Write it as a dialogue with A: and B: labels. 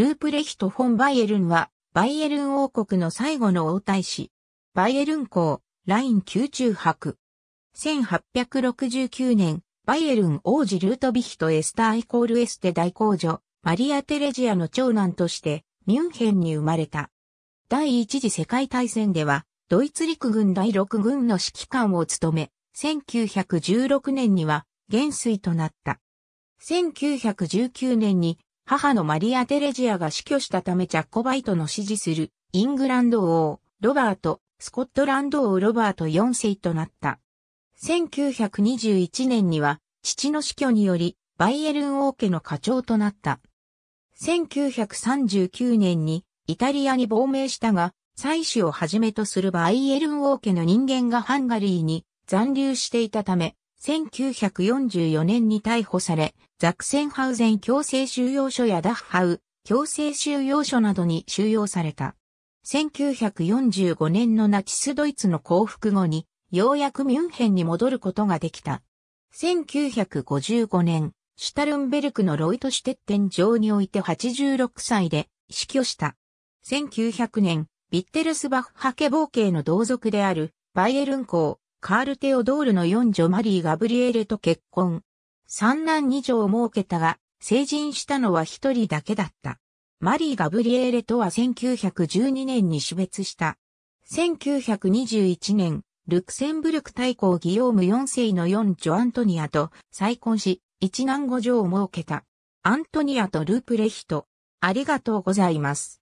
A: ループレヒト・フォン・バイエルンは、バイエルン王国の最後の王太子。バイエルン公、ライン宮中博。1869年、バイエルン王子ルートビヒト・エスターイコールエステ大公女、マリア・テレジアの長男として、ミュンヘンに生まれた。第一次世界大戦では、ドイツ陸軍第六軍の指揮官を務め、1916年には元帥となった。1919年に母のマリア・テレジアが死去したためジャッコバイトの支持するイングランド王、ロバート、スコットランド王ロバート4世となった。1921年には父の死去によりバイエルン王家の課長となった。1939年にイタリアに亡命したが、妻子をはじめとするバイエルン王家の人間がハンガリーに残留していたため、1944年に逮捕され、ザクセンハウゼン強制収容所やダッハウ強制収容所などに収容された。1945年のナチスドイツの降伏後に、ようやくミュンヘンに戻ることができた。1955年、シュタルンベルクのロイトシュテッテン城において86歳で死去した。1900年、ビッテルスバッハ家暴険の同族であるバイエルン校、カール・テオドールの四女マリー・ガブリエレと結婚。三男二女を設けたが、成人したのは一人だけだった。マリー・ガブリエレとは1912年に死別した。1921年、ルクセンブルク大公ギヨーム四世の四女アントニアと再婚し、一男五女を設けた。アントニアとループレヒト。ありが
B: とうございます。